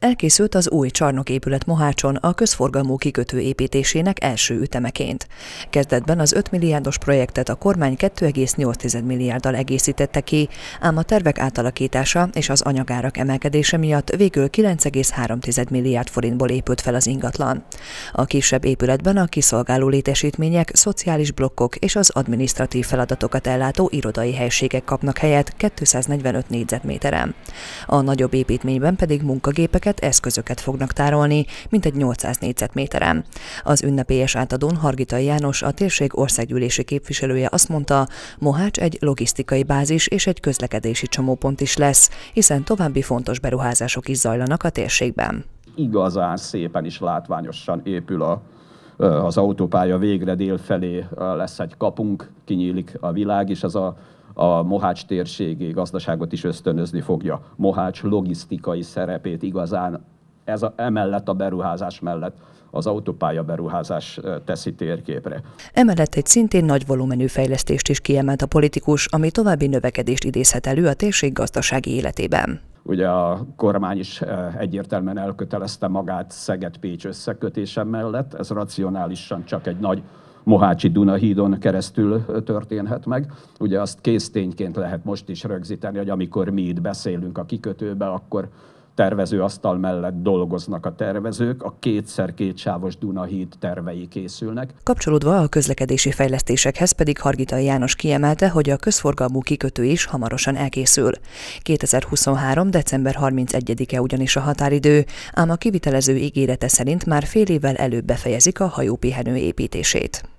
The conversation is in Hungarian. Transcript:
elkészült az új csarnoképület Mohácson a közforgalmú kikötő építésének első ütemeként. Kezdetben az 5 milliárdos projektet a kormány 2,8 milliárddal egészítette ki, ám a tervek átalakítása és az anyagárak emelkedése miatt végül 9,3 milliárd forintból épült fel az ingatlan. A kisebb épületben a kiszolgáló létesítmények, szociális blokkok és az administratív feladatokat ellátó irodai helységek kapnak helyet 245 négyzetméteren. A nagyobb építményben pedig munkagépeket gyerekeket eszközöket fognak tárolni, mint egy 800 négyzetméteren. Az ünnepélyes átadón Hargita János, a térség országgyűlési képviselője azt mondta, Mohács egy logisztikai bázis és egy közlekedési csomópont is lesz, hiszen további fontos beruházások is zajlanak a térségben. Igazán szépen is látványosan épül a az autópálya végre dél felé lesz egy kapunk, kinyílik a világ, és ez a a Mohács térségi gazdaságot is ösztönözni fogja. Mohács logisztikai szerepét igazán ez a, emellett a beruházás mellett az autópálya beruházás teszi térképre. Emellett egy szintén nagy volumenű fejlesztést is kiemelt a politikus, ami további növekedést idézhet elő a térség gazdasági életében. Ugye a kormány is egyértelműen elkötelezte magát Szeged-Pécs összekötése mellett, ez racionálisan csak egy nagy Mohácsi Dunahídon keresztül történhet meg. Ugye azt késztényként lehet most is rögzíteni, hogy amikor mi itt beszélünk a kikötőbe, akkor tervezőasztal mellett dolgoznak a tervezők, a kétszer kétsávos Dunahíd tervei készülnek. Kapcsolódva a közlekedési fejlesztésekhez pedig Hargitai János kiemelte, hogy a közforgalmú kikötő is hamarosan elkészül. 2023. december 31-e ugyanis a határidő, ám a kivitelező ígérete szerint már fél évvel előbb befejezik a hajópihenő építését.